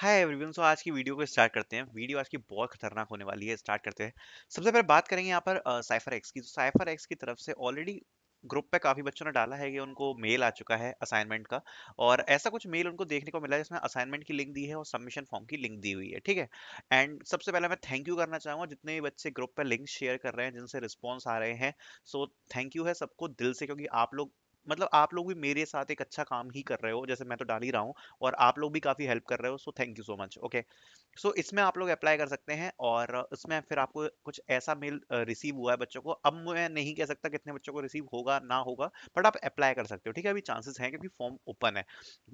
hi everyone so आज की video को स्टार्ट करते हैं वीडियो आज की बहुत खतरनाक होने वाली है स्टार्ट करते हैं सबसे पहले बात करेंगे यहाँ पर साइफर एक्स की तो साइफर एक्स की तरफ से ऑलरेडी ग्रुप पे काफ़ी बच्चों ने डाला है कि उनको मेल आ चुका है असाइनमेंट का और ऐसा कुछ मेल उनको देखने को मिला है जिसमें असाइनमेंट की लिंक दी है और सबमिशन फॉर्म की लिंक दी हुई है ठीक है एंड सबसे पहले मैं थैंक यू करना चाहूँगा जितने भी बच्चे ग्रुप पे लिंक शेयर कर रहे हैं जिनसे रिस्पॉन्स आ रहे हैं सो थैंक यू है सबको दिल से क्योंकि आप लोग मतलब आप लोग भी मेरे साथ एक अच्छा काम ही कर रहे हो जैसे मैं तो डाल ही रहा हूँ और आप लोग भी काफ़ी हेल्प कर रहे हो so thank you so much okay so इसमें आप लोग अप्लाई कर सकते हैं और इसमें फिर आपको कुछ ऐसा मेल रिसीव हुआ है बच्चों को अब मैं नहीं कह सकता कितने बच्चों को रिसीव होगा ना होगा बट आप अप्लाई कर सकते हो ठीक है अभी चांसेस हैं क्योंकि फॉर्म ओपन है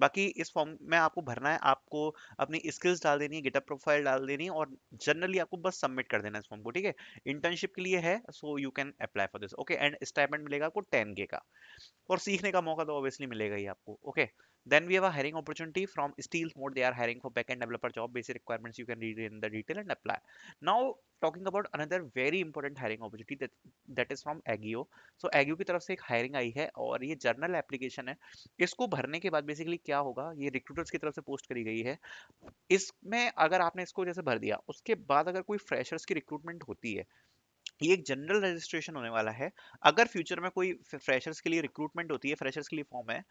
बाकी इस फॉर्म में आपको भरना है आपको अपनी स्किल्स डाल देनी है गिटअप प्रोफाइल डाल देनी और जनरली आपको बस सबमिट कर देना है इस फॉर्म को ठीक है इंटर्नशिप के लिए है so you can apply for this okay and stipend मिलेगा आपको टेन के का और सीखने का मौका तो ऑब्वियसली मिलेगा ही आपको okay then we have hiring opportunity from steel mode they are hiring for back end developer job basic requirements you can read in the detail and apply now talking about another very important hiring opportunity that is from Egio so Egio की तरफ से एक hiring आई है और ये journal application है इसको भरने के बाद बेसिकली क्या होगा ये रिक्रूटर्स की तरफ से पोस्ट करी गई है इसमें अगर आपने इसको जैसे भर दिया उसके बाद अगर कोई फ्रेशर्स की रिक्रूटमेंट होती है ये एक जनरल रजिस्ट्रेशन होने वाला है अगर फ्यूचर में कोई फ्रेशर्स के लिए रिक्रूटमेंट होती है फ्रेशर्स के लिए फॉर्म है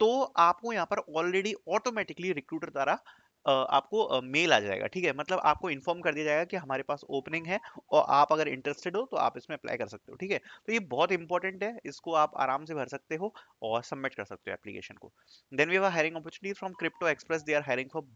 तो आपको यहाँ पर ऑलरेडी ऑटोमेटिकली रिक्रूटर द्वारा आपको मेल आ जाएगा ठीक है मतलब आपको इन्फॉर्म कर दिया जाएगा कि हमारे पास ओपनिंग है और आप अगर इंटरेस्टेड हो तो आप इसमें अप्लाई कर सकते हो ठीक है तो ये बहुत इंपॉर्टेंट है इसको आप आराम से भर सकते हो और सबमिट कर सकते हो एप्लीकेशन को then we have hiring opportunity from Crypto Express they are hiring for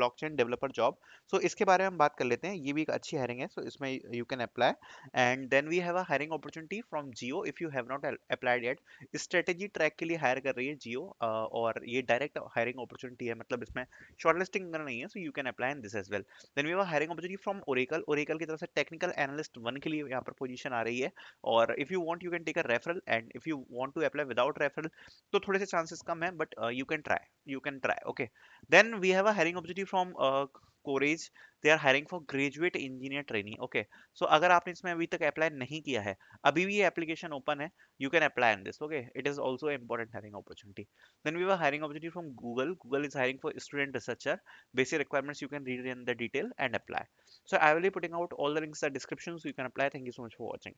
block developer job so इसके बारे में हम बात कर लेते हैं ये भी एक अच्छी हायरिंग है सो so इसमें you can apply and then we have a hiring opportunity from Jio if you have not applied yet strategy track के लिए हायर कर रही है जियो uh, और ये डायरेक्ट हायरिंग अपॉर्चुनिटी है मतलब इसमें शॉर्ट एनालिस्टिंग करना नहीं है so you can apply this as well then we were hiring opportunity from Oracle Oracle की तरफ से टेक्निकल एनालिस्ट वन के लिए यहाँ पर पोजीशन आ रही है और if you want you can take a referral and if you want to apply without referral तो थोड़े से चांसेस कम है but you can try you can try okay then we have a hiring opportunity from Courage they are hiring for graduate engineer training okay so अगर आपने इसमें अभी तक अप्लाई नहीं किया है अभी भी ये एप्लीकेशन ओपन है you can apply in this okay it is also important hiring opportunity then we were hiring opportunity from Google Google is hiring for student researcher basic requirements you can read in the detail and apply so I will be putting out all the links the description you can apply thank you so much for watching